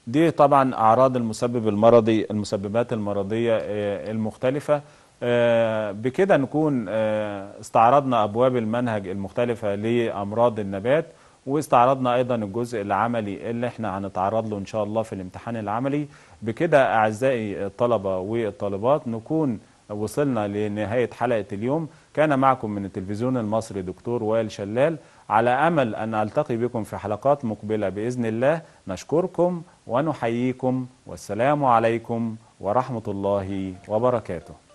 A: دي طبعا أعراض المسبب المرضي المسببات المرضية آه، المختلفة آه، بكده نكون آه، استعرضنا أبواب المنهج المختلفة لأمراض النبات واستعرضنا ايضا الجزء العملي اللي احنا هنتعرض له ان شاء الله في الامتحان العملي بكده اعزائي الطلبه والطالبات نكون وصلنا لنهاية حلقة اليوم كان معكم من التلفزيون المصري دكتور وائل شلال على أمل أن ألتقي بكم في حلقات مقبلة بإذن الله نشكركم ونحييكم والسلام عليكم ورحمة الله وبركاته